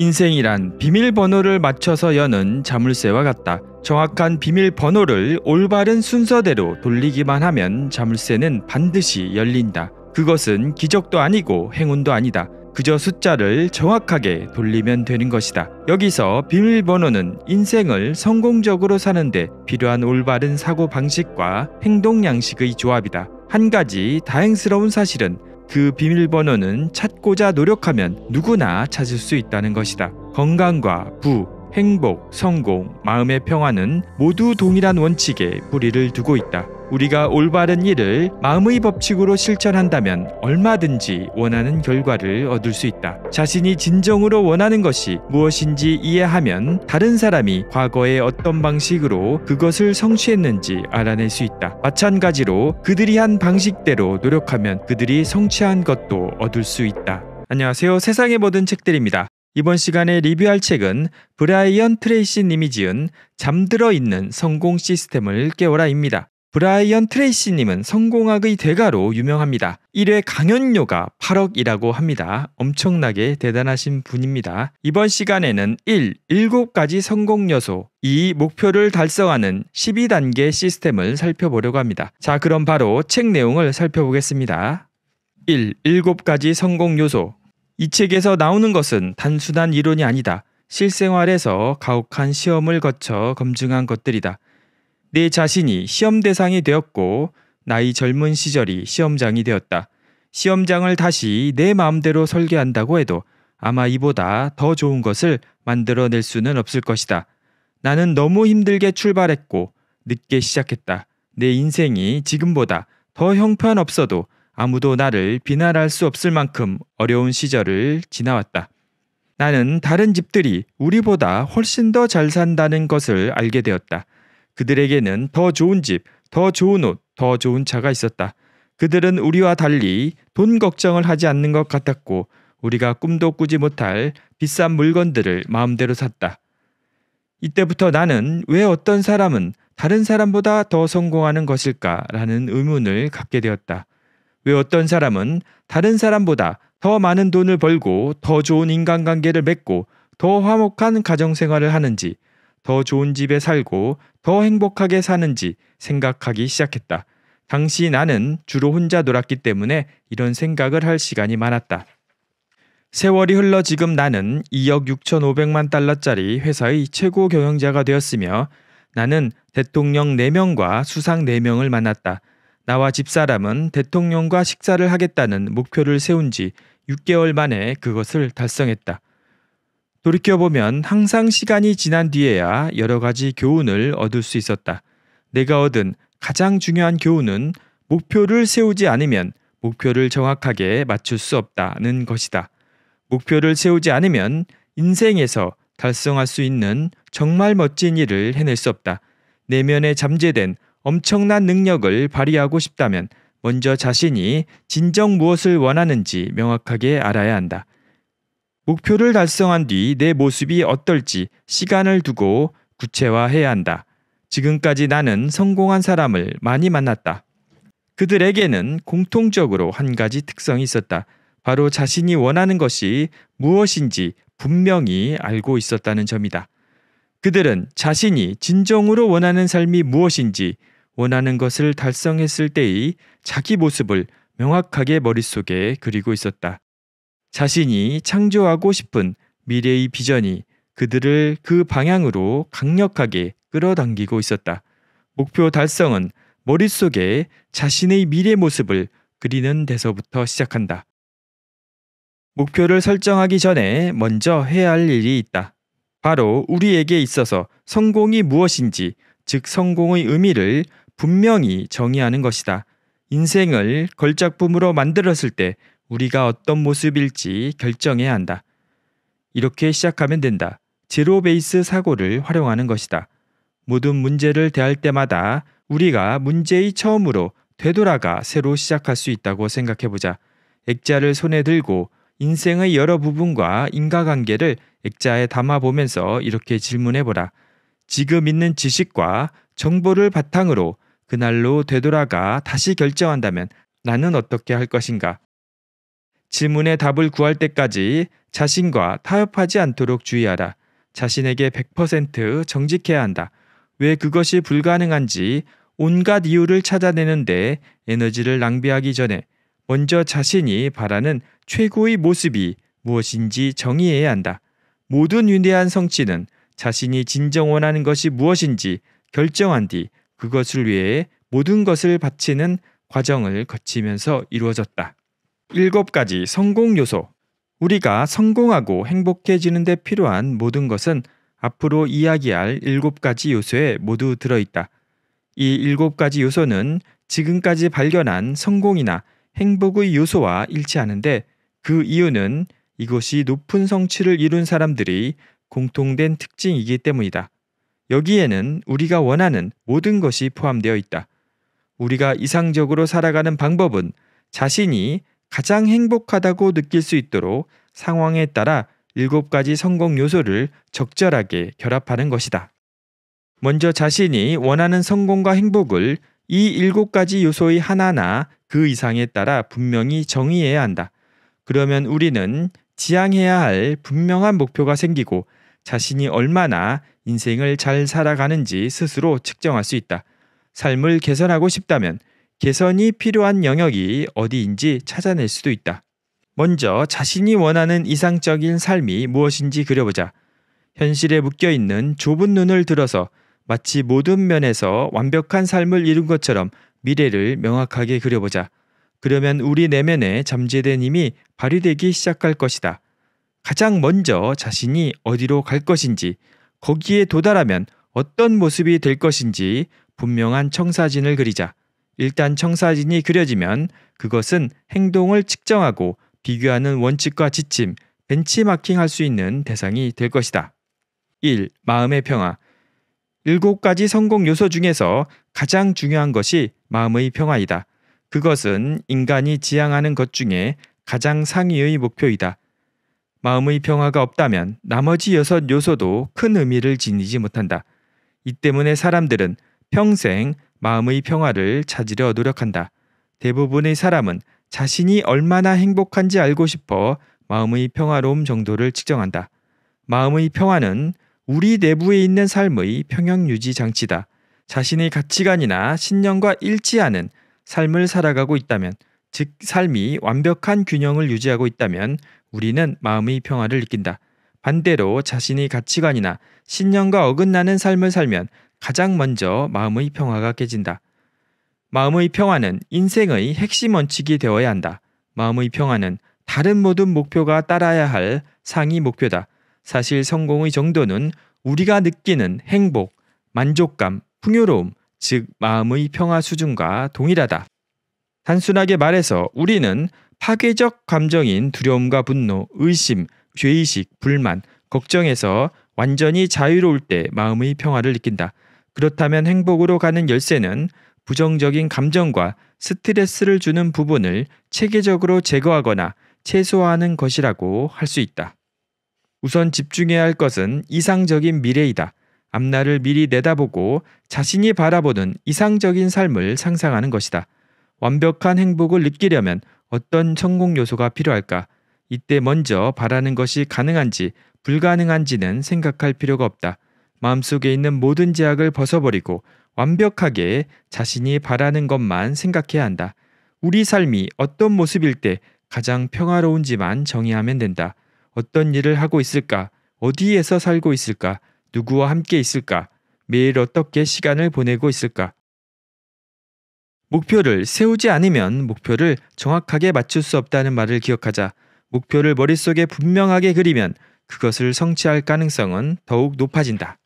인생이란 비밀번호를 맞춰서 여는 자물쇠와 같다. 정확한 비밀번호를 올바른 순서대로 돌리기만 하면 자물쇠는 반드시 열린다. 그것은 기적도 아니고 행운도 아니다. 그저 숫자를 정확하게 돌리면 되는 것이다. 여기서 비밀번호는 인생을 성공적으로 사는데 필요한 올바른 사고 방식과 행동 양식의 조합이다. 한 가지 다행스러운 사실은 그 비밀번호는 찾고자 노력하면 누구나 찾을 수 있다는 것이다. 건강과 부, 행복, 성공, 마음의 평화는 모두 동일한 원칙에 뿌리를 두고 있다. 우리가 올바른 일을 마음의 법칙으로 실천한다면 얼마든지 원하는 결과를 얻을 수 있다. 자신이 진정으로 원하는 것이 무엇인지 이해하면 다른 사람이 과거에 어떤 방식으로 그것을 성취했는지 알아낼 수 있다. 마찬가지로 그들이 한 방식대로 노력하면 그들이 성취한 것도 얻을 수 있다. 안녕하세요. 세상의 모든 책들입니다. 이번 시간에 리뷰할 책은 브라이언 트레이시 님이 지은 잠들어 있는 성공 시스템을 깨워라입니다. 브라이언 트레이시님은 성공학의 대가로 유명합니다. 1회 강연료가 8억이라고 합니다. 엄청나게 대단하신 분입니다. 이번 시간에는 1. 7가지 성공 요소, 2. 목표를 달성하는 12단계 시스템을 살펴보려고 합니다. 자, 그럼 바로 책 내용을 살펴보겠습니다. 1. 7가지 성공 요소. 이 책에서 나오는 것은 단순한 이론이 아니다. 실생활에서 가혹한 시험을 거쳐 검증한 것들이다. 내 자신이 시험 대상이 되었고 나의 젊은 시절이 시험장이 되었다. 시험장을 다시 내 마음대로 설계한다고 해도 아마 이보다 더 좋은 것을 만들어낼 수는 없을 것이다. 나는 너무 힘들게 출발했고 늦게 시작했다. 내 인생이 지금보다 더 형편없어도 아무도 나를 비난할 수 없을 만큼 어려운 시절을 지나왔다. 나는 다른 집들이 우리보다 훨씬 더 잘 산다는 것을 알게 되었다. 그들에게는 더 좋은 집, 더 좋은 옷, 더 좋은 차가 있었다. 그들은 우리와 달리 돈 걱정을 하지 않는 것 같았고 우리가 꿈도 꾸지 못할 비싼 물건들을 마음대로 샀다. 이때부터 나는 왜 어떤 사람은 다른 사람보다 더 성공하는 것일까라는 의문을 갖게 되었다. 왜 어떤 사람은 다른 사람보다 더 많은 돈을 벌고 더 좋은 인간관계를 맺고 더 화목한 가정생활을 하는지 더 좋은 집에 살고 더 행복하게 사는지 생각하기 시작했다. 당시 나는 주로 혼자 놀았기 때문에 이런 생각을 할 시간이 많았다. 세월이 흘러 지금 나는 2억 6,500만 달러짜리 회사의 최고 경영자가 되었으며 나는 대통령 4명과 수상 4명을 만났다. 나와 집사람은 대통령과 식사를 하겠다는 목표를 세운 지 6개월 만에 그것을 달성했다. 돌이켜보면 항상 시간이 지난 뒤에야 여러 가지 교훈을 얻을 수 있었다. 내가 얻은 가장 중요한 교훈은 목표를 세우지 않으면 목표를 정확하게 맞출 수 없다는 것이다. 목표를 세우지 않으면 인생에서 달성할 수 있는 정말 멋진 일을 해낼 수 없다. 내면에 잠재된 엄청난 능력을 발휘하고 싶다면 먼저 자신이 진정 무엇을 원하는지 명확하게 알아야 한다. 목표를 달성한 뒤 내 모습이 어떨지 시간을 두고 구체화해야 한다. 지금까지 나는 성공한 사람을 많이 만났다. 그들에게는 공통적으로 한 가지 특성이 있었다. 바로 자신이 원하는 것이 무엇인지 분명히 알고 있었다는 점이다. 그들은 자신이 진정으로 원하는 삶이 무엇인지 원하는 것을 달성했을 때의 자기 모습을 명확하게 머릿속에 그리고 있었다. 자신이 창조하고 싶은 미래의 비전이 그들을 그 방향으로 강력하게 끌어당기고 있었다. 목표 달성은 머릿속에 자신의 미래 모습을 그리는 데서부터 시작한다. 목표를 설정하기 전에 먼저 해야 할 일이 있다. 바로 우리에게 있어서 성공이 무엇인지, 즉 성공의 의미를 분명히 정의하는 것이다. 인생을 걸작품으로 만들었을 때 우리가 어떤 모습일지 결정해야 한다. 이렇게 시작하면 된다. 제로 베이스 사고를 활용하는 것이다. 모든 문제를 대할 때마다 우리가 문제의 처음으로 되돌아가 새로 시작할 수 있다고 생각해보자. 액자를 손에 들고 인생의 여러 부분과 인과관계를 액자에 담아보면서 이렇게 질문해보라. 지금 있는 지식과 정보를 바탕으로 그날로 되돌아가 다시 결정한다면 나는 어떻게 할 것인가? 질문에 답을 구할 때까지 자신과 타협하지 않도록 주의하라. 자신에게 100% 정직해야 한다. 왜 그것이 불가능한지 온갖 이유를 찾아내는데 에너지를 낭비하기 전에 먼저 자신이 바라는 최고의 모습이 무엇인지 정의해야 한다. 모든 위대한 성취는 자신이 진정 원하는 것이 무엇인지 결정한 뒤 그것을 위해 모든 것을 바치는 과정을 거치면서 이루어졌다. 7 가지 성공 요소. 우리가 성공하고 행복해지는 데 필요한 모든 것은 앞으로 이야기할 7 가지 요소에 모두 들어있다. 이7 가지 요소는 지금까지 발견한 성공이나 행복의 요소와 일치하는데 그 이유는 이것이 높은 성취를 이룬 사람들이 공통된 특징이기 때문이다. 여기에는 우리가 원하는 모든 것이 포함되어 있다. 우리가 이상적으로 살아가는 방법은 자신이 가장 행복하다고 느낄 수 있도록 상황에 따라 일곱 가지 성공 요소를 적절하게 결합하는 것이다. 먼저 자신이 원하는 성공과 행복을 이 일곱 가지 요소의 하나나 그 이상에 따라 분명히 정의해야 한다. 그러면 우리는 지향해야 할 분명한 목표가 생기고 자신이 얼마나 인생을 잘 살아가는지 스스로 측정할 수 있다. 삶을 개선하고 싶다면 개선이 필요한 영역이 어디인지 찾아낼 수도 있다. 먼저 자신이 원하는 이상적인 삶이 무엇인지 그려보자. 현실에 묶여 있는 좁은 눈을 들어서 마치 모든 면에서 완벽한 삶을 이룬 것처럼 미래를 명확하게 그려보자. 그러면 우리 내면에 잠재된 힘이 발휘되기 시작할 것이다. 가장 먼저 자신이 어디로 갈 것인지, 거기에 도달하면 어떤 모습이 될 것인지 분명한 청사진을 그리자. 일단 청사진이 그려지면 그것은 행동을 측정하고 비교하는 원칙과 지침, 벤치마킹 할수 있는 대상이 될 것이다. 1. 마음의 평화. 일곱 가지 성공 요소 중에서 가장 중요한 것이 마음의 평화이다. 그것은 인간이 지향하는 것 중에 가장 상위의 목표이다. 마음의 평화가 없다면 나머지 여섯 요소도 큰 의미를 지니지 못한다. 이 때문에 사람들은 평생 마음의 평화를 찾으려 노력한다. 대부분의 사람은 자신이 얼마나 행복한지 알고 싶어 마음의 평화로움 정도를 측정한다. 마음의 평화는 우리 내부에 있는 삶의 평형 유지 장치다. 자신의 가치관이나 신념과 일치하는 삶을 살아가고 있다면, 즉 삶이 완벽한 균형을 유지하고 있다면 우리는 마음의 평화를 느낀다. 반대로 자신의 가치관이나 신념과 어긋나는 삶을 살면 가장 먼저 마음의 평화가 깨진다. 마음의 평화는 인생의 핵심 원칙이 되어야 한다. 마음의 평화는 다른 모든 목표가 따라야 할 상위 목표다. 사실 성공의 정도는 우리가 느끼는 행복, 만족감, 풍요로움, 즉 마음의 평화 수준과 동일하다. 단순하게 말해서 우리는 파괴적 감정인 두려움과 분노, 의심, 죄의식, 불만, 걱정에서 완전히 자유로울 때 마음의 평화를 느낀다. 그렇다면 행복으로 가는 열쇠는 부정적인 감정과 스트레스를 주는 부분을 체계적으로 제거하거나 최소화하는 것이라고 할 수 있다. 우선 집중해야 할 것은 이상적인 미래이다. 앞날을 미리 내다보고 자신이 바라보는 이상적인 삶을 상상하는 것이다. 완벽한 행복을 느끼려면 어떤 성공 요소가 필요할까? 이때 먼저 바라는 것이 가능한지 불가능한지는 생각할 필요가 없다. 마음속에 있는 모든 제약을 벗어버리고 완벽하게 자신이 바라는 것만 생각해야 한다. 우리 삶이 어떤 모습일 때 가장 평화로운지만 정의하면 된다. 어떤 일을 하고 있을까? 어디에서 살고 있을까? 누구와 함께 있을까? 매일 어떻게 시간을 보내고 있을까? 목표를 세우지 않으면 목표를 정확하게 맞출 수 없다는 말을 기억하자. 목표를 머릿속에 분명하게 그리면 그것을 성취할 가능성은 더욱 높아진다.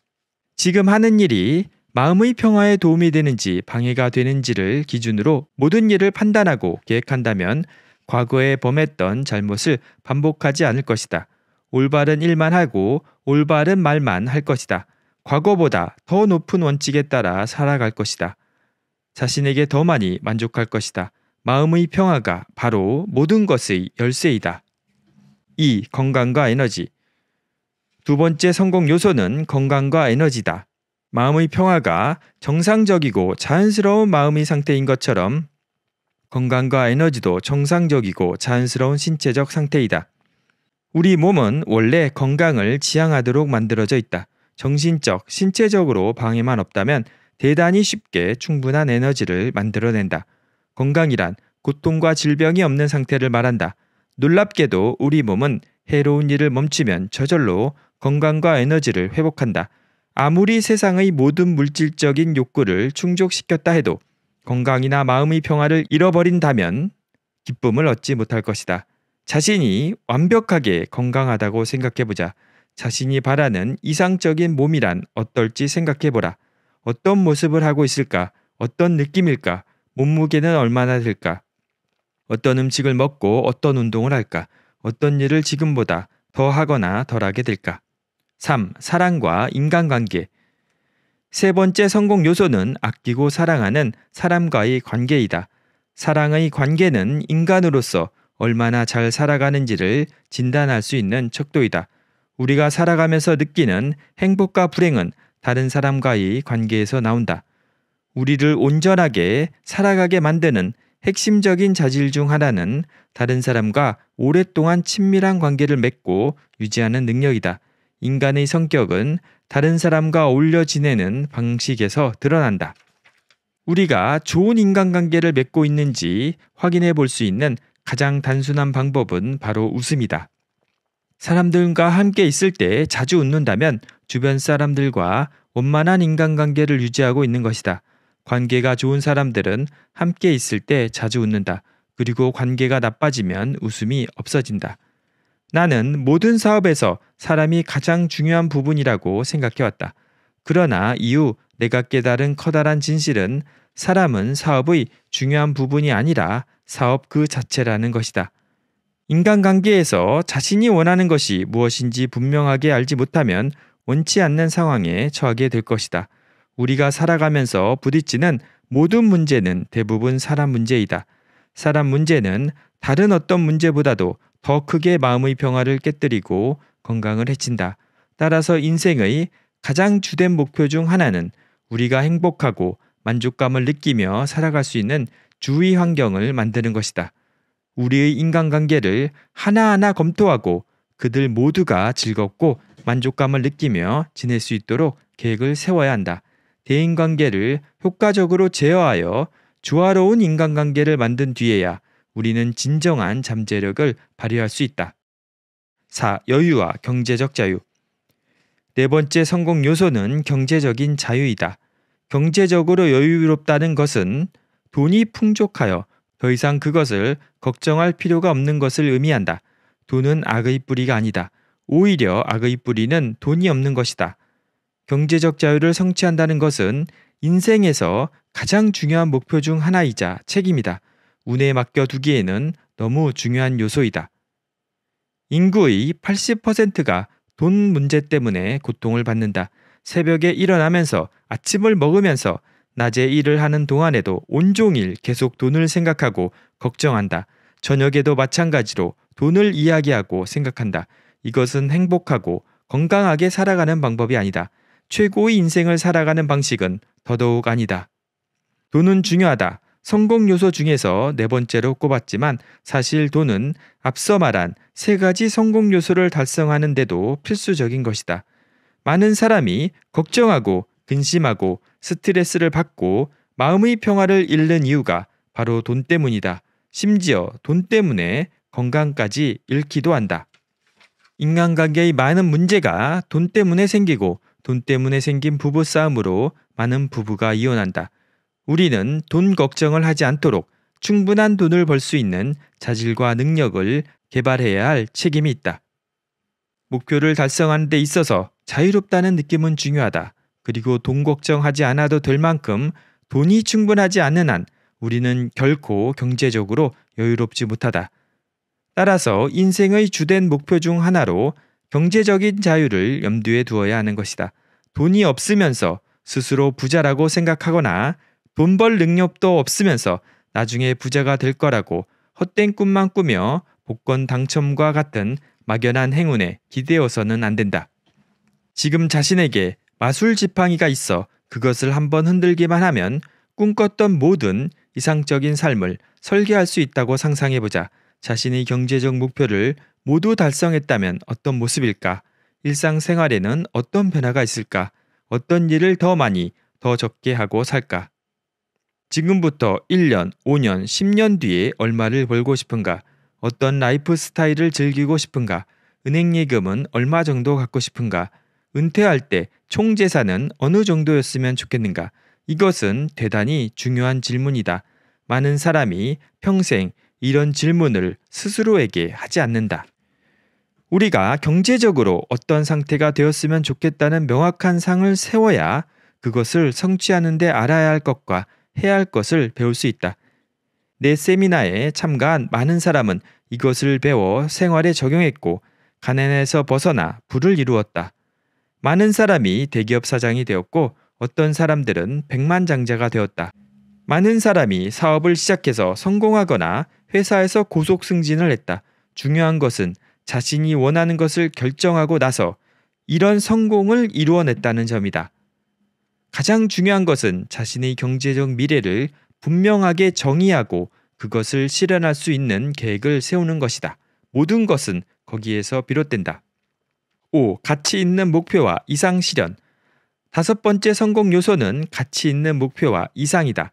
지금 하는 일이 마음의 평화에 도움이 되는지 방해가 되는지를 기준으로 모든 일을 판단하고 계획한다면 과거에 범했던 잘못을 반복하지 않을 것이다. 올바른 일만 하고 올바른 말만 할 것이다. 과거보다 더 높은 원칙에 따라 살아갈 것이다. 자신에게 더 많이 만족할 것이다. 마음의 평화가 바로 모든 것의 열쇠이다. 2. 건강과 에너지. 두 번째 성공 요소는 건강과 에너지다. 마음의 평화가 정상적이고 자연스러운 마음의 상태인 것처럼 건강과 에너지도 정상적이고 자연스러운 신체적 상태이다. 우리 몸은 원래 건강을 지향하도록 만들어져 있다. 정신적, 신체적으로 방해만 없다면 대단히 쉽게 충분한 에너지를 만들어낸다. 건강이란 고통과 질병이 없는 상태를 말한다. 놀랍게도 우리 몸은 해로운 일을 멈추면 저절로 건강과 에너지를 회복한다. 아무리 세상의 모든 물질적인 욕구를 충족시켰다 해도 건강이나 마음의 평화를 잃어버린다면 기쁨을 얻지 못할 것이다. 자신이 완벽하게 건강하다고 생각해보자. 자신이 바라는 이상적인 몸이란 어떨지 생각해보라. 어떤 모습을 하고 있을까? 어떤 느낌일까? 몸무게는 얼마나 될까? 어떤 음식을 먹고 어떤 운동을 할까? 어떤 일을 지금보다 더 하거나 덜하게 될까? 3. 사랑과 인간관계. 세 번째 성공 요소는 아끼고 사랑하는 사람과의 관계이다. 사랑의 관계는 인간으로서 얼마나 잘 살아가는지를 진단할 수 있는 척도이다. 우리가 살아가면서 느끼는 행복과 불행은 다른 사람과의 관계에서 나온다. 우리를 온전하게 살아가게 만드는 핵심적인 자질 중 하나는 다른 사람과 오랫동안 친밀한 관계를 맺고 유지하는 능력이다. 인간의 성격은 다른 사람과 어울려 지내는 방식에서 드러난다. 우리가 좋은 인간관계를 맺고 있는지 확인해 볼 수 있는 가장 단순한 방법은 바로 웃음이다. 사람들과 함께 있을 때 자주 웃는다면 주변 사람들과 원만한 인간관계를 유지하고 있는 것이다. 관계가 좋은 사람들은 함께 있을 때 자주 웃는다. 그리고 관계가 나빠지면 웃음이 없어진다. 나는 모든 사업에서 사람이 가장 중요한 부분이라고 생각해왔다. 그러나 이후 내가 깨달은 커다란 진실은 사람은 사업의 중요한 부분이 아니라 사업 그 자체라는 것이다. 인간관계에서 자신이 원하는 것이 무엇인지 분명하게 알지 못하면 원치 않는 상황에 처하게 될 것이다. 우리가 살아가면서 부딪치는 모든 문제는 대부분 사람 문제이다. 사람 문제는 다른 어떤 문제보다도 더 크게 마음의 평화를 깨뜨리고 건강을 해친다. 따라서 인생의 가장 주된 목표 중 하나는 우리가 행복하고 만족감을 느끼며 살아갈 수 있는 주위 환경을 만드는 것이다. 우리의 인간관계를 하나하나 검토하고 그들 모두가 즐겁고 만족감을 느끼며 지낼 수 있도록 계획을 세워야 한다. 대인관계를 효과적으로 제어하여 조화로운 인간관계를 만든 뒤에야 우리는 진정한 잠재력을 발휘할 수 있다. 4. 여유와 경제적 자유. 네 번째 성공 요소는 경제적인 자유이다. 경제적으로 여유롭다는 것은 돈이 풍족하여 더 이상 그것을 걱정할 필요가 없는 것을 의미한다. 돈은 악의 뿌리가 아니다. 오히려 악의 뿌리는 돈이 없는 것이다. 경제적 자유를 성취한다는 것은 인생에서 가장 중요한 목표 중 하나이자 책임이다. 운에 맡겨두기에는 너무 중요한 요소이다. 인구의 80%가 돈 문제 때문에 고통을 받는다. 새벽에 일어나면서 아침을 먹으면서 낮에 일을 하는 동안에도 온종일 계속 돈을 생각하고 걱정한다. 저녁에도 마찬가지로 돈을 이야기하고 생각한다. 이것은 행복하고 건강하게 살아가는 방법이 아니다. 최고의 인생을 살아가는 방식은 더더욱 아니다. 돈은 중요하다. 성공 요소 중에서 네 번째로 꼽았지만 사실 돈은 앞서 말한 세 가지 성공 요소를 달성하는데도 필수적인 것이다. 많은 사람이 걱정하고 근심하고 스트레스를 받고 마음의 평화를 잃는 이유가 바로 돈 때문이다. 심지어 돈 때문에 건강까지 잃기도 한다. 인간관계의 많은 문제가 돈 때문에 생기고 돈 때문에 생긴 부부싸움으로 많은 부부가 이혼한다. 우리는 돈 걱정을 하지 않도록 충분한 돈을 벌 수 있는 자질과 능력을 개발해야 할 책임이 있다. 목표를 달성하는 데 있어서 자유롭다는 느낌은 중요하다. 그리고 돈 걱정하지 않아도 될 만큼 돈이 충분하지 않는 한 우리는 결코 경제적으로 여유롭지 못하다. 따라서 인생의 주된 목표 중 하나로 경제적인 자유를 염두에 두어야 하는 것이다. 돈이 없으면서 스스로 부자라고 생각하거나 돈벌 능력도 없으면서 나중에 부자가 될 거라고 헛된 꿈만 꾸며 복권 당첨과 같은 막연한 행운에 기대어서는 안 된다. 지금 자신에게 마술 지팡이가 있어 그것을 한번 흔들기만 하면 꿈꿨던 모든 이상적인 삶을 설계할 수 있다고 상상해보자. 자신의 경제적 목표를 모두 달성했다면 어떤 모습일까? 일상생활에는 어떤 변화가 있을까? 어떤 일을 더 많이, 더 적게 하고 살까? 지금부터 1년, 5년, 10년 뒤에 얼마를 벌고 싶은가? 어떤 라이프 스타일을 즐기고 싶은가? 은행 예금은 얼마 정도 갖고 싶은가? 은퇴할 때 총 재산은 어느 정도였으면 좋겠는가? 이것은 대단히 중요한 질문이다. 많은 사람이 평생 이런 질문을 스스로에게 하지 않는다. 우리가 경제적으로 어떤 상태가 되었으면 좋겠다는 명확한 상을 세워야 그것을 성취하는데 알아야 할 것과 해야 할 것을 배울 수 있다. 내 세미나에 참가한 많은 사람은 이것을 배워 생활에 적용했고 가난에서 벗어나 부를 이루었다. 많은 사람이 대기업 사장이 되었고 어떤 사람들은 백만장자가 되었다. 많은 사람이 사업을 시작해서 성공하거나 회사에서 고속 승진을 했다. 중요한 것은 자신이 원하는 것을 결정하고 나서 이런 성공을 이루어냈다는 점이다. 가장 중요한 것은 자신의 경제적 미래를 분명하게 정의하고 그것을 실현할 수 있는 계획을 세우는 것이다. 모든 것은 거기에서 비롯된다. 5. 가치 있는 목표와 이상 실현. 다섯 번째 성공 요소는 가치 있는 목표와 이상이다.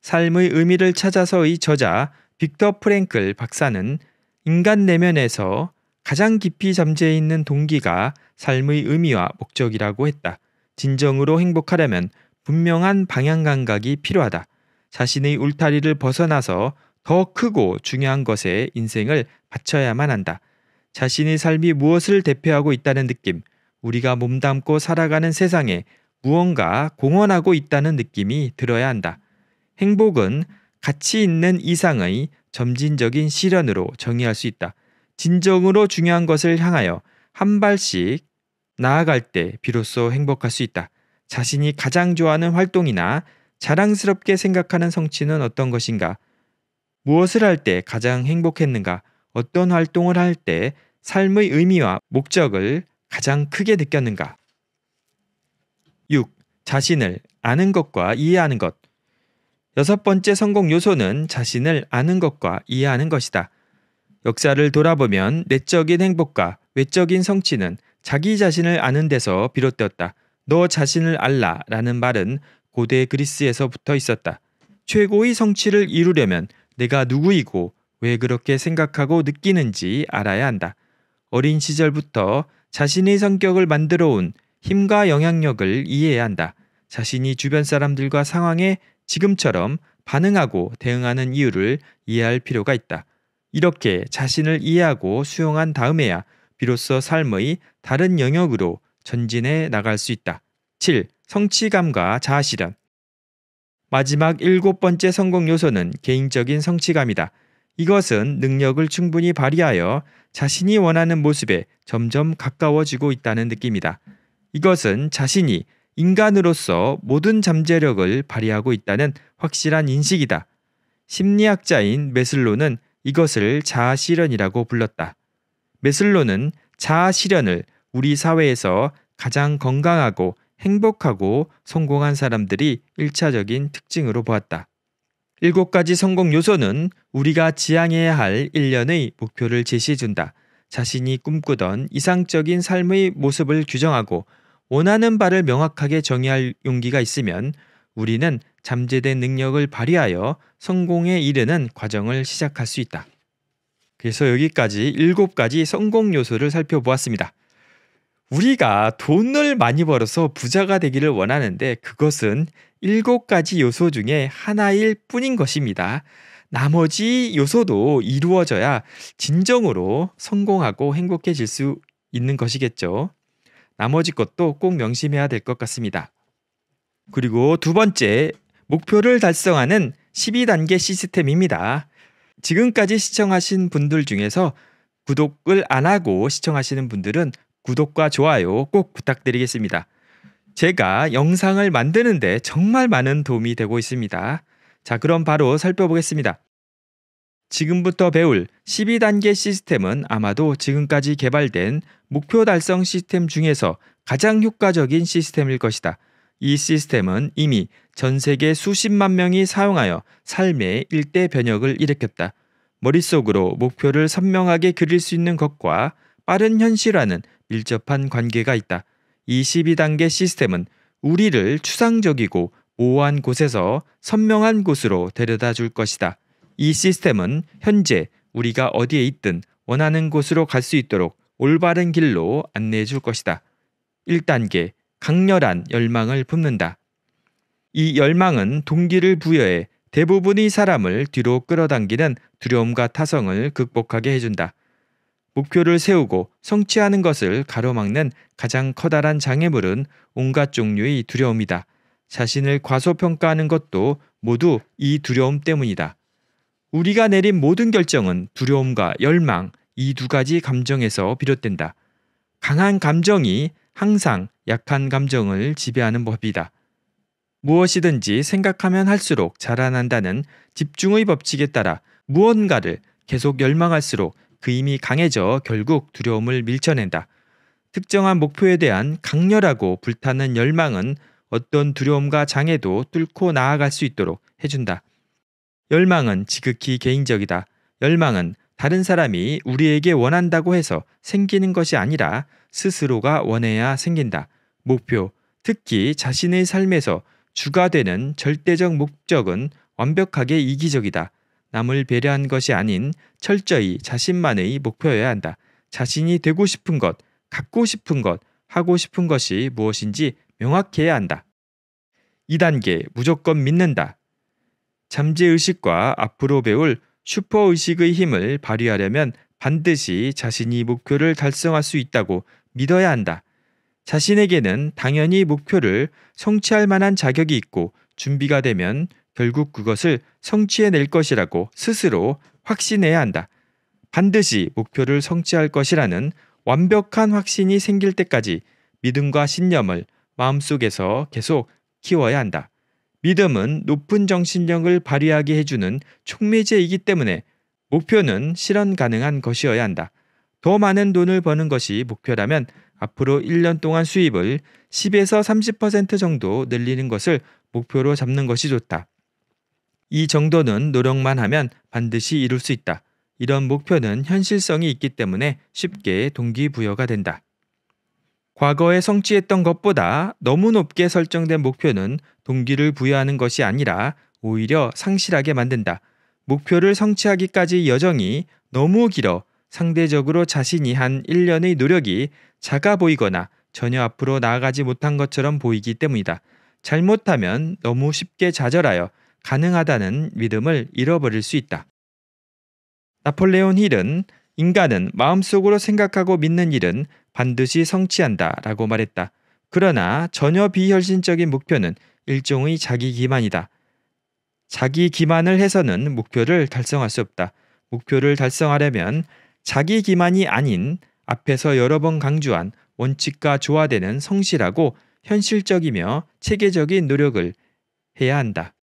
삶의 의미를 찾아서의 저자 빅터 프랭클 박사는 인간 내면에서 가장 깊이 잠재해 있는 동기가 삶의 의미와 목적이라고 했다. 진정으로 행복하려면 분명한 방향 감각이 필요하다. 자신의 울타리를 벗어나서 더 크고 중요한 것에 인생을 바쳐야만 한다. 자신의 삶이 무엇을 대표하고 있다는 느낌, 우리가 몸담고 살아가는 세상에 무언가 공헌하고 있다는 느낌이 들어야 한다. 행복은 가치 있는 이상의 점진적인 실현으로 정의할 수 있다. 진정으로 중요한 것을 향하여 한 발씩 나아갈 때 비로소 행복할 수 있다. 자신이 가장 좋아하는 활동이나 자랑스럽게 생각하는 성취는 어떤 것인가? 무엇을 할 때 가장 행복했는가? 어떤 활동을 할 때 삶의 의미와 목적을 가장 크게 느꼈는가? 6. 자신을 아는 것과 이해하는 것. 여섯 번째 성공 요소는 자신을 아는 것과 이해하는 것이다. 역사를 돌아보면 내적인 행복과 외적인 성취는 자기 자신을 아는 데서 비롯되었다. 너 자신을 알라 라는 말은 고대 그리스에서부터 있었다. 최고의 성취를 이루려면 내가 누구이고 왜 그렇게 생각하고 느끼는지 알아야 한다. 어린 시절부터 자신의 성격을 만들어 온 힘과 영향력을 이해해야 한다. 자신이 주변 사람들과 상황에 지금처럼 반응하고 대응하는 이유를 이해할 필요가 있다. 이렇게 자신을 이해하고 수용한 다음에야 비로소 삶의 다른 영역으로 전진해 나갈 수 있다. 7. 성취감과 자아실현. 마지막 일곱 번째 성공 요소는 개인적인 성취감이다. 이것은 능력을 충분히 발휘하여 자신이 원하는 모습에 점점 가까워지고 있다는 느낌이다. 이것은 자신이 인간으로서 모든 잠재력을 발휘하고 있다는 확실한 인식이다. 심리학자인 메슬로는 이것을 자아실현이라고 불렀다. 메슬로는 자아실현을 우리 사회에서 가장 건강하고 행복하고 성공한 사람들이 1차적인 특징으로 보았다. 일곱 가지 성공 요소는 우리가 지향해야 할 1년의 목표를 제시해준다. 자신이 꿈꾸던 이상적인 삶의 모습을 규정하고 원하는 바를 명확하게 정의할 용기가 있으면 우리는 잠재된 능력을 발휘하여 성공에 이르는 과정을 시작할 수 있다. 그래서 여기까지 일곱 가지 성공 요소를 살펴보았습니다. 우리가 돈을 많이 벌어서 부자가 되기를 원하는데 그것은 일곱 가지 요소 중에 하나일 뿐인 것입니다. 나머지 요소도 이루어져야 진정으로 성공하고 행복해질 수 있는 것이겠죠. 나머지 것도 꼭 명심해야 될 것 같습니다. 그리고 두 번째, 목표를 달성하는 12단계 시스템입니다. 지금까지 시청하신 분들 중에서 구독을 안 하고 시청하시는 분들은 구독과 좋아요 꼭 부탁드리겠습니다. 제가 영상을 만드는데 정말 많은 도움이 되고 있습니다. 자, 그럼 바로 살펴보겠습니다. 지금부터 배울 12단계 시스템은 아마도 지금까지 개발된 목표 달성 시스템 중에서 가장 효과적인 시스템일 것이다. 이 시스템은 이미 전 세계 수십만 명이 사용하여 삶의 일대 변혁을 일으켰다. 머릿속으로 목표를 선명하게 그릴 수 있는 것과 빠른 현실화는 밀접한 관계가 있다. 이 12단계 시스템은 우리를 추상적이고 오한 곳에서 선명한 곳으로 데려다 줄 것이다. 이 시스템은 현재 우리가 어디에 있든 원하는 곳으로 갈 수 있도록 올바른 길로 안내해 줄 것이다. 1단계 강렬한 열망을 품는다. 이 열망은 동기를 부여해 대부분의 사람을 뒤로 끌어당기는 두려움과 타성을 극복하게 해준다. 목표를 세우고 성취하는 것을 가로막는 가장 커다란 장애물은 온갖 종류의 두려움이다. 자신을 과소평가하는 것도 모두 이 두려움 때문이다. 우리가 내린 모든 결정은 두려움과 열망, 이 두 가지 감정에서 비롯된다. 강한 감정이 항상 약한 감정을 지배하는 법이다. 무엇이든지 생각하면 할수록 자라난다는 집중의 법칙에 따라 무언가를 계속 열망할수록 그 힘이 강해져 결국 두려움을 밀쳐낸다. 특정한 목표에 대한 강렬하고 불타는 열망은 어떤 두려움과 장애도 뚫고 나아갈 수 있도록 해준다. 열망은 지극히 개인적이다. 열망은 다른 사람이 우리에게 원한다고 해서 생기는 것이 아니라 스스로가 원해야 생긴다. 목표, 특히 자신의 삶에서 주가 되는 절대적 목적은 완벽하게 이기적이다. 남을 배려한 것이 아닌 철저히 자신만의 목표여야 한다. 자신이 되고 싶은 것, 갖고 싶은 것, 하고 싶은 것이 무엇인지 명확해야 한다. 2단계 무조건 믿는다. 잠재의식과 앞으로 배울 슈퍼의식의 힘을 발휘하려면 반드시 자신이 목표를 달성할 수 있다고 믿어야 한다. 자신에게는 당연히 목표를 성취할 만한 자격이 있고 준비가 되면 결국 그것을 성취해낼 것이라고 스스로 확신해야 한다. 반드시 목표를 성취할 것이라는 완벽한 확신이 생길 때까지 믿음과 신념을 마음속에서 계속 키워야 한다. 믿음은 높은 정신력을 발휘하게 해주는 촉매제이기 때문에 목표는 실현 가능한 것이어야 한다. 더 많은 돈을 버는 것이 목표라면 앞으로 1년 동안 수입을 10에서 30% 정도 늘리는 것을 목표로 잡는 것이 좋다. 이 정도는 노력만 하면 반드시 이룰 수 있다. 이런 목표는 현실성이 있기 때문에 쉽게 동기부여가 된다. 과거에 성취했던 것보다 너무 높게 설정된 목표는 동기를 부여하는 것이 아니라 오히려 상실하게 만든다. 목표를 성취하기까지 여정이 너무 길어 상대적으로 자신이 한 1년의 노력이 작아 보이거나 전혀 앞으로 나아가지 못한 것처럼 보이기 때문이다. 잘못하면 너무 쉽게 좌절하여 가능하다는 믿음을 잃어버릴 수 있다. 나폴레온 힐은 인간은 마음속으로 생각하고 믿는 일은 반드시 성취한다 라고 말했다. 그러나 전혀 비혈신적인 목표는 일종의 자기 기만이다. 자기 기만을 해서는 목표를 달성할 수 없다. 목표를 달성하려면 자기 기만이 아닌 앞에서 여러 번 강조한 원칙과 조화되는 성실하고 현실적이며 체계적인 노력을 해야 한다.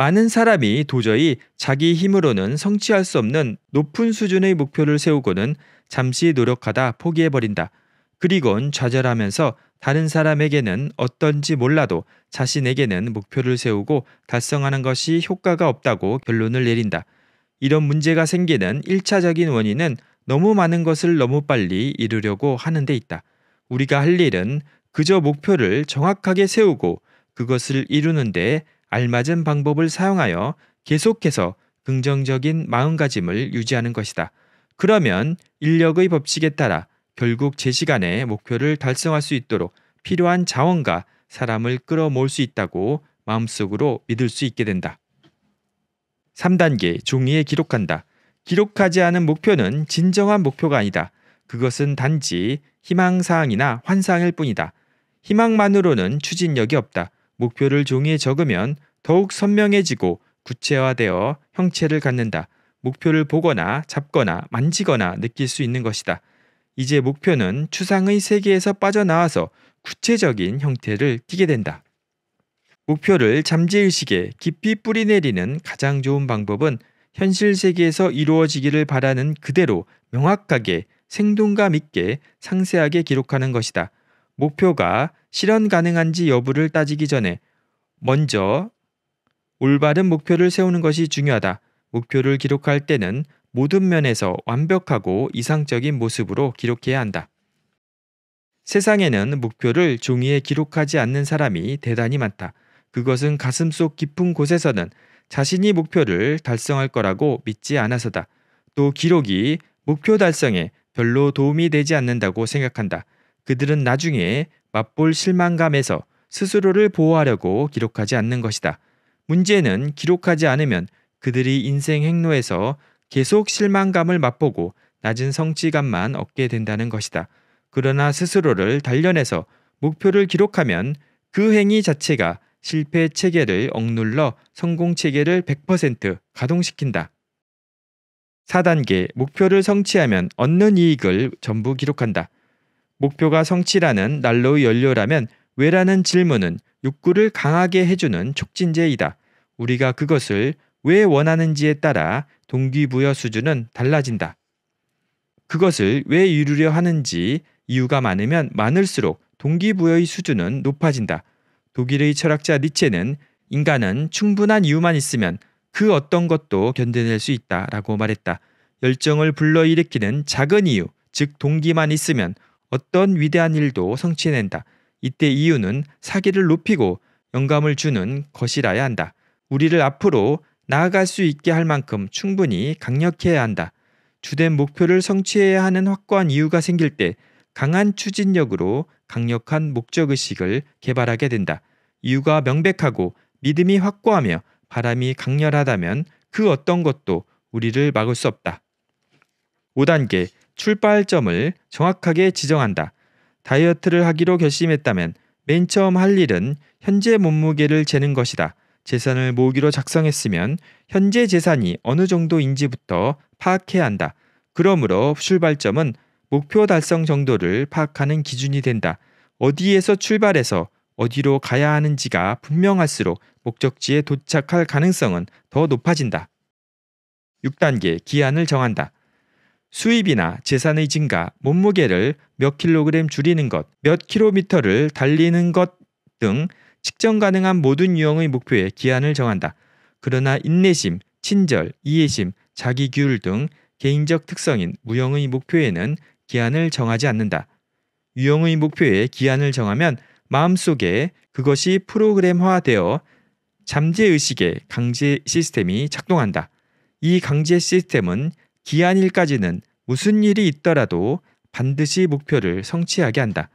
많은 사람이 도저히 자기 힘으로는 성취할 수 없는 높은 수준의 목표를 세우고는 잠시 노력하다 포기해버린다. 그리곤 좌절하면서 다른 사람에게는 어떤지 몰라도 자신에게는 목표를 세우고 달성하는 것이 효과가 없다고 결론을 내린다. 이런 문제가 생기는 1차적인 원인은 너무 많은 것을 너무 빨리 이루려고 하는 데 있다. 우리가 할 일은 그저 목표를 정확하게 세우고 그것을 이루는데 알맞은 방법을 사용하여 계속해서 긍정적인 마음가짐을 유지하는 것이다. 그러면 인력의 법칙에 따라 결국 제 시간에 목표를 달성할 수 있도록 필요한 자원과 사람을 끌어모을 수 있다고 마음속으로 믿을 수 있게 된다. 3단계 종이에 기록한다. 기록하지 않은 목표는 진정한 목표가 아니다. 그것은 단지 희망사항이나 환상일 뿐이다. 희망만으로는 추진력이 없다. 목표를 종이에 적으면 더욱 선명해지고 구체화되어 형체를 갖는다. 목표를 보거나 잡거나 만지거나 느낄 수 있는 것이다. 이제 목표는 추상의 세계에서 빠져나와서 구체적인 형태를 띠게 된다. 목표를 잠재의식에 깊이 뿌리내리는 가장 좋은 방법은 현실 세계에서 이루어지기를 바라는 그대로 명확하게 생동감 있게 상세하게 기록하는 것이다. 목표가 실현 가능한지 여부를 따지기 전에 먼저 올바른 목표를 세우는 것이 중요하다. 목표를 기록할 때는 모든 면에서 완벽하고 이상적인 모습으로 기록해야 한다. 세상에는 목표를 종이에 기록하지 않는 사람이 대단히 많다. 그것은 가슴속 깊은 곳에서는 자신이 목표를 달성할 거라고 믿지 않아서다. 또 기록이 목표 달성에 별로 도움이 되지 않는다고 생각한다. 그들은 나중에 맛볼 실망감에서 스스로를 보호하려고 기록하지 않는 것이다. 문제는 기록하지 않으면 그들이 인생 행로에서 계속 실망감을 맛보고 낮은 성취감만 얻게 된다는 것이다. 그러나 스스로를 단련해서 목표를 기록하면 그 행위 자체가 실패 체계를 억눌러 성공 체계를 100% 가동시킨다. 4단계 목표를 성취하면 얻는 이익을 전부 기록한다. 목표가 성취라는 난로의 연료라면 왜라는 질문은 욕구를 강하게 해주는 촉진제이다. 우리가 그것을 왜 원하는지에 따라 동기부여 수준은 달라진다. 그것을 왜 이루려 하는지 이유가 많으면 많을수록 동기부여의 수준은 높아진다. 독일의 철학자 니체는 인간은 충분한 이유만 있으면 그 어떤 것도 견뎌낼 수 있다 라고 말했다. 열정을 불러일으키는 작은 이유, 즉 동기만 있으면 어떤 위대한 일도 성취해낸다. 이때 이유는 사기를 높이고 영감을 주는 것이라야 한다. 우리를 앞으로 나아갈 수 있게 할 만큼 충분히 강력해야 한다. 주된 목표를 성취해야 하는 확고한 이유가 생길 때 강한 추진력으로 강력한 목적의식을 개발하게 된다. 이유가 명백하고 믿음이 확고하며 바람이 강렬하다면 그 어떤 것도 우리를 막을 수 없다. 5단계 출발점을 정확하게 지정한다. 다이어트를 하기로 결심했다면 맨 처음 할 일은 현재 몸무게를 재는 것이다. 재산을 모으기로 작성했으면 현재 재산이 어느 정도인지부터 파악해야 한다. 그러므로 출발점은 목표 달성 정도를 파악하는 기준이 된다. 어디에서 출발해서 어디로 가야 하는지가 분명할수록 목적지에 도착할 가능성은 더 높아진다. 6단계 기한을 정한다. 수입이나 재산의 증가, 몸무게를 몇 킬로그램 줄이는 것, 몇 킬로미터를 달리는 것 등 측정 가능한 모든 유형의 목표에 기한을 정한다. 그러나 인내심, 친절, 이해심, 자기 규율 등 개인적 특성인 무형의 목표에는 기한을 정하지 않는다. 유형의 목표에 기한을 정하면 마음속에 그것이 프로그램화되어 잠재의식의 강제 시스템이 작동한다. 이 강제 시스템은 기한일까지는 무슨 일이 있더라도 반드시 목표를 성취하게 한다.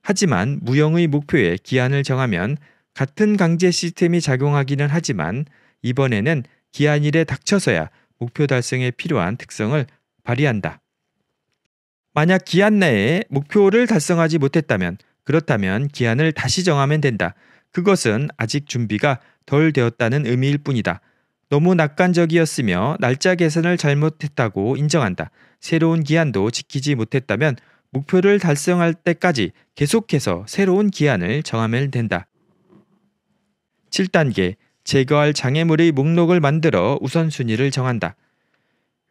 하지만 무형의 목표에 기한을 정하면 같은 강제 시스템이 작용하기는 하지만 이번에는 기한일에 닥쳐서야 목표 달성에 필요한 특성을 발휘한다. 만약 기한 내에 목표를 달성하지 못했다면 그렇다면 기한을 다시 정하면 된다. 그것은 아직 준비가 덜 되었다는 의미일 뿐이다. 너무 낙관적이었으며 날짜 계산을 잘못했다고 인정한다. 새로운 기한도 지키지 못했다면 목표를 달성할 때까지 계속해서 새로운 기한을 정하면 된다. 7단계 제거할 장애물의 목록을 만들어 우선순위를 정한다.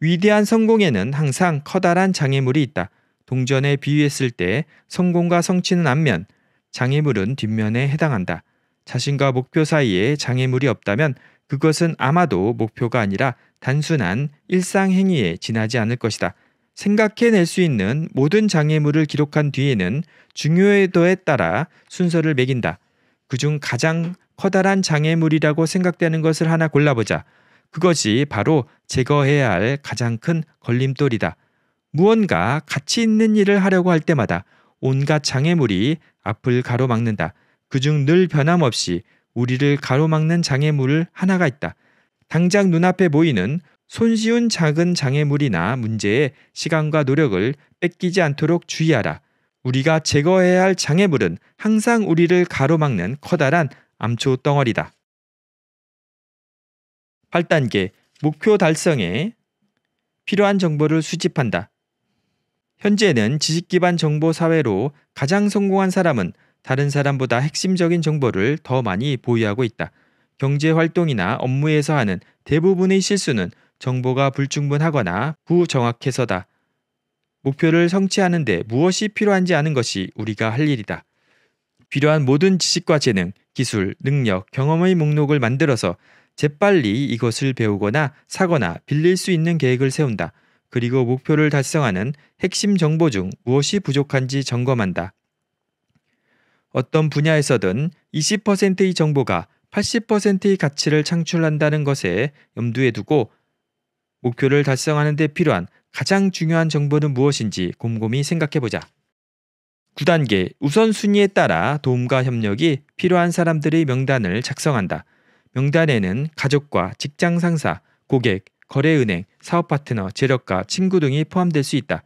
위대한 성공에는 항상 커다란 장애물이 있다. 동전에 비유했을 때 성공과 성취는 앞면, 장애물은 뒷면에 해당한다. 자신과 목표 사이에 장애물이 없다면 그것은 아마도 목표가 아니라 단순한 일상행위에 지나지 않을 것이다. 생각해낼 수 있는 모든 장애물을 기록한 뒤에는 중요도에 따라 순서를 매긴다. 그중 가장 커다란 장애물이라고 생각되는 것을 하나 골라보자. 그것이 바로 제거해야 할 가장 큰 걸림돌이다. 무언가 가치 있는 일을 하려고 할 때마다 온갖 장애물이 앞을 가로막는다. 그중 늘 변함없이 우리를 가로막는 장애물 하나가 있다. 당장 눈앞에 보이는 손쉬운 작은 장애물이나 문제에 시간과 노력을 뺏기지 않도록 주의하라. 우리가 제거해야 할 장애물은 항상 우리를 가로막는 커다란 암초 덩어리다. 8단계 목표 달성에 필요한 정보를 수집한다. 현재는 지식기반 정보 사회로 가장 성공한 사람은 다른 사람보다 핵심적인 정보를 더 많이 보유하고 있다. 경제 활동이나 업무에서 하는 대부분의 실수는 정보가 불충분하거나 부정확해서다. 목표를 성취하는데 무엇이 필요한지 아는 것이 우리가 할 일이다. 필요한 모든 지식과 재능, 기술, 능력, 경험의 목록을 만들어서 재빨리 이것을 배우거나 사거나 빌릴 수 있는 계획을 세운다. 그리고 목표를 달성하는 핵심 정보 중 무엇이 부족한지 점검한다. 어떤 분야에서든 20%의 정보가 80%의 가치를 창출한다는 것에 염두에 두고 목표를 달성하는 데 필요한 가장 중요한 정보는 무엇인지 곰곰이 생각해보자. 9단계 우선순위에 따라 도움과 협력이 필요한 사람들의 명단을 작성한다. 명단에는 가족과 직장 상사, 고객, 거래은행, 사업파트너, 재력가, 친구 등이 포함될 수 있다.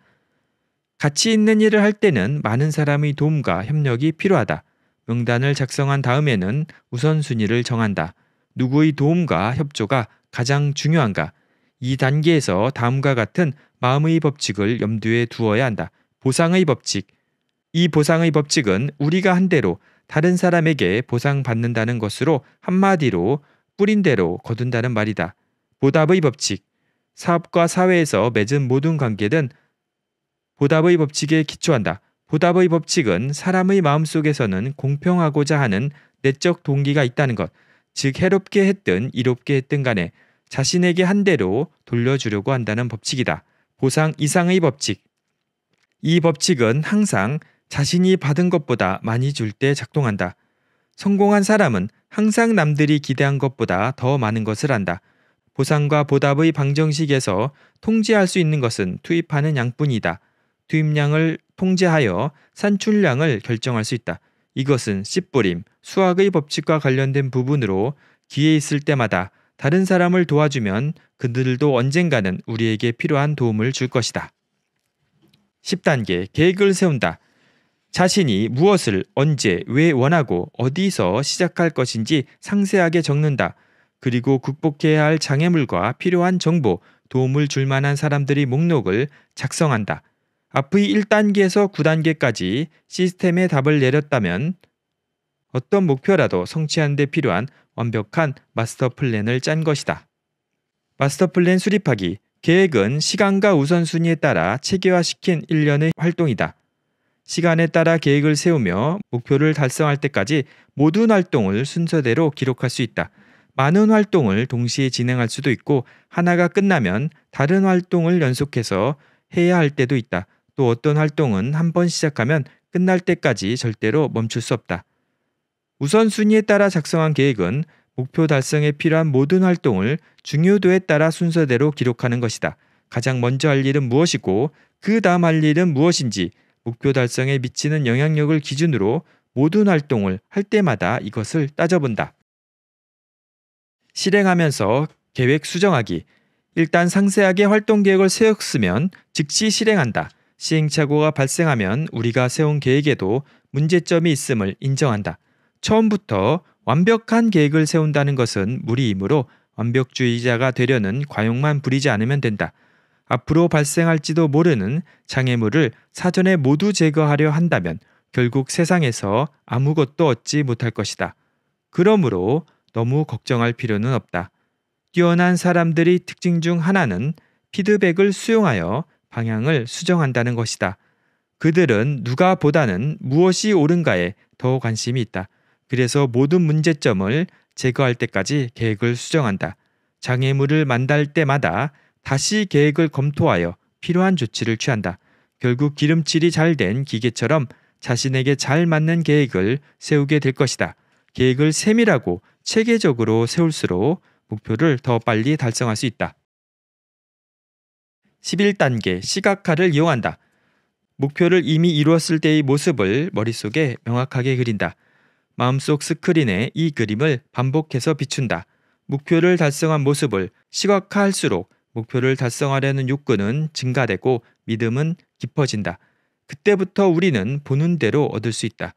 같이 있는 일을 할 때는 많은 사람의 도움과 협력이 필요하다. 명단을 작성한 다음에는 우선순위를 정한다. 누구의 도움과 협조가 가장 중요한가? 이 단계에서 다음과 같은 마음의 법칙을 염두에 두어야 한다. 보상의 법칙. 이 보상의 법칙은 우리가 한 대로 다른 사람에게 보상받는다는 것으로 한마디로 뿌린 대로 거둔다는 말이다. 보답의 법칙. 사업과 사회에서 맺은 모든 관계는 보답의 법칙에 기초한다. 보답의 법칙은 사람의 마음속에서는 공평하고자 하는 내적 동기가 있다는 것, 즉 해롭게 했든 이롭게 했든 간에 자신에게 한 대로 돌려주려고 한다는 법칙이다. 보상 이상의 법칙. 이 법칙은 항상 자신이 받은 것보다 많이 줄 때 작동한다. 성공한 사람은 항상 남들이 기대한 것보다 더 많은 것을 한다. 보상과 보답의 방정식에서 통제할 수 있는 것은 투입하는 양뿐이다. 투입량을 통제하여 산출량을 결정할 수 있다. 이것은 씨뿌림, 수학의 법칙과 관련된 부분으로 기회 있을 때마다 다른 사람을 도와주면 그들도 언젠가는 우리에게 필요한 도움을 줄 것이다. 10단계 계획을 세운다. 자신이 무엇을 언제 왜 원하고 어디서 시작할 것인지 상세하게 적는다. 그리고 극복해야 할 장애물과 필요한 정보, 도움을 줄 만한 사람들의 목록을 작성한다. 앞의 1단계에서 9단계까지 시스템에 답을 내렸다면 어떤 목표라도 성취하는 데 필요한 완벽한 마스터 플랜을 짠 것이다. 마스터 플랜 수립하기, 계획은 시간과 우선순위에 따라 체계화시킨 일련의 활동이다. 시간에 따라 계획을 세우며 목표를 달성할 때까지 모든 활동을 순서대로 기록할 수 있다. 많은 활동을 동시에 진행할 수도 있고 하나가 끝나면 다른 활동을 연속해서 해야 할 때도 있다. 또 어떤 활동은 한번 시작하면 끝날 때까지 절대로 멈출 수 없다. 우선순위에 따라 작성한 계획은 목표 달성에 필요한 모든 활동을 중요도에 따라 순서대로 기록하는 것이다. 가장 먼저 할 일은 무엇이고 그 다음 할 일은 무엇인지 목표 달성에 미치는 영향력을 기준으로 모든 활동을 할 때마다 이것을 따져본다. 실행하면서 계획 수정하기. 일단 상세하게 활동 계획을 세웠으면 즉시 실행한다. 시행착오가 발생하면 우리가 세운 계획에도 문제점이 있음을 인정한다. 처음부터 완벽한 계획을 세운다는 것은 무리이므로 완벽주의자가 되려는 과욕만 부리지 않으면 된다. 앞으로 발생할지도 모르는 장애물을 사전에 모두 제거하려 한다면 결국 세상에서 아무것도 얻지 못할 것이다. 그러므로 너무 걱정할 필요는 없다. 뛰어난 사람들이 특징 중 하나는 피드백을 수용하여 방향을 수정한다는 것이다. 그들은 누가보다는 무엇이 옳은가에 더 관심이 있다. 그래서 모든 문제점을 제거할 때까지 계획을 수정한다. 장애물을 만날 때마다 다시 계획을 검토하여 필요한 조치를 취한다. 결국 기름칠이 잘 된 기계처럼 자신에게 잘 맞는 계획을 세우게 될 것이다. 계획을 세밀하고 체계적으로 세울수록 목표를 더 빨리 달성할 수 있다. 11단계 시각화를 이용한다. 목표를 이미 이루었을 때의 모습을 머릿속에 명확하게 그린다. 마음속 스크린에 이 그림을 반복해서 비춘다. 목표를 달성한 모습을 시각화할수록 목표를 달성하려는 욕구는 증가되고 믿음은 깊어진다. 그때부터 우리는 보는 대로 얻을 수 있다.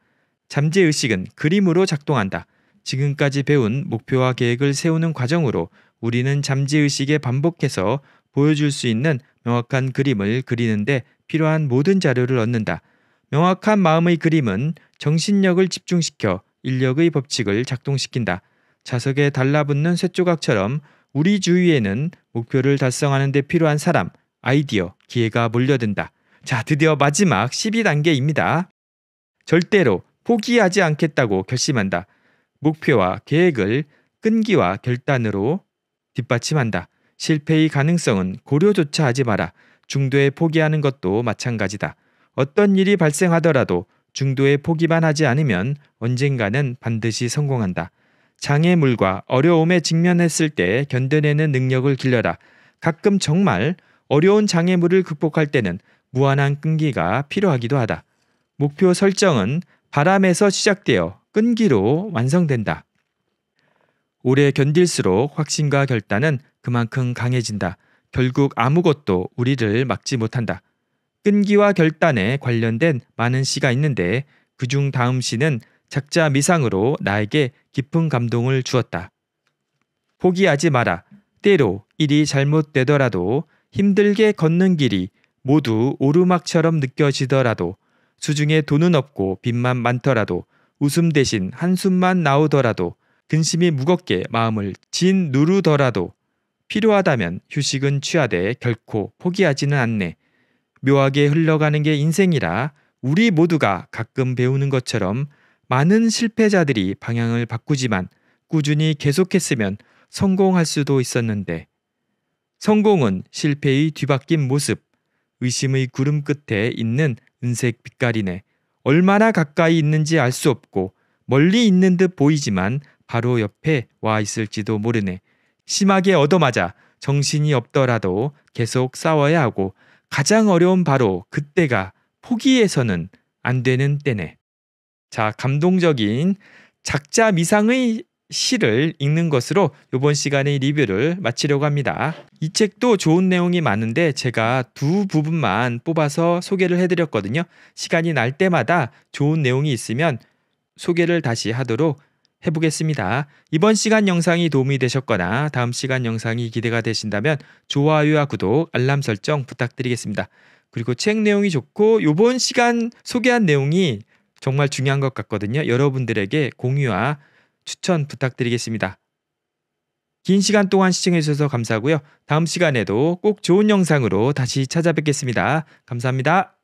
잠재의식은 그림으로 작동한다. 지금까지 배운 목표와 계획을 세우는 과정으로 우리는 잠재의식에 반복해서 보여줄 수 있는 명확한 그림을 그리는데 필요한 모든 자료를 얻는다. 명확한 마음의 그림은 정신력을 집중시켜 인력의 법칙을 작동시킨다. 자석에 달라붙는 쇳조각처럼 우리 주위에는 목표를 달성하는 데 필요한 사람, 아이디어, 기회가 몰려든다. 자, 드디어 마지막 12단계입니다. 절대로 포기하지 않겠다고 결심한다. 목표와 계획을 끈기와 결단으로 뒷받침한다. 실패의 가능성은 고려조차 하지 마라. 중도에 포기하는 것도 마찬가지다. 어떤 일이 발생하더라도 중도에 포기만 하지 않으면 언젠가는 반드시 성공한다. 장애물과 어려움에 직면했을 때 견뎌내는 능력을 길러라. 가끔 정말 어려운 장애물을 극복할 때는 무한한 끈기가 필요하기도 하다. 목표 설정은 바람에서 시작되어 끈기로 완성된다. 오래 견딜수록 확신과 결단은 그만큼 강해진다. 결국 아무것도 우리를 막지 못한다. 끈기와 결단에 관련된 많은 시가 있는데 그중 다음 시는 작자 미상으로 나에게 깊은 감동을 주었다. 포기하지 마라. 때로 일이 잘못되더라도 힘들게 걷는 길이 모두 오르막처럼 느껴지더라도 수중에 돈은 없고 빚만 많더라도 웃음 대신 한숨만 나오더라도 근심이 무겁게 마음을 진 누르더라도 필요하다면 휴식은 취하되 결코 포기하지는 않네. 묘하게 흘러가는 게 인생이라 우리 모두가 가끔 배우는 것처럼 많은 실패자들이 방향을 바꾸지만 꾸준히 계속했으면 성공할 수도 있었는데 성공은 실패의 뒤바뀐 모습, 의심의 구름 끝에 있는 은색 빛깔이네. 얼마나 가까이 있는지 알 수 없고 멀리 있는 듯 보이지만 바로 옆에 와 있을지도 모르네. 심하게 얻어맞아 정신이 없더라도 계속 싸워야 하고 가장 어려운 바로 그때가 포기해서는 안 되는 때네. 자, 감동적인 작자 미상의 시를 읽는 것으로 이번 시간의 리뷰를 마치려고 합니다. 이 책도 좋은 내용이 많은데 제가 두 부분만 뽑아서 소개를 해드렸거든요. 시간이 날 때마다 좋은 내용이 있으면 소개를 다시 하도록 해보겠습니다. 이번 시간 영상이 도움이 되셨거나 다음 시간 영상이 기대가 되신다면 좋아요와 구독, 알람 설정 부탁드리겠습니다. 그리고 책 내용이 좋고 이번 시간 소개한 내용이 정말 중요한 것 같거든요. 여러분들에게 공유와 추천 부탁드리겠습니다. 긴 시간 동안 시청해주셔서 감사하고요. 다음 시간에도 꼭 좋은 영상으로 다시 찾아뵙겠습니다. 감사합니다.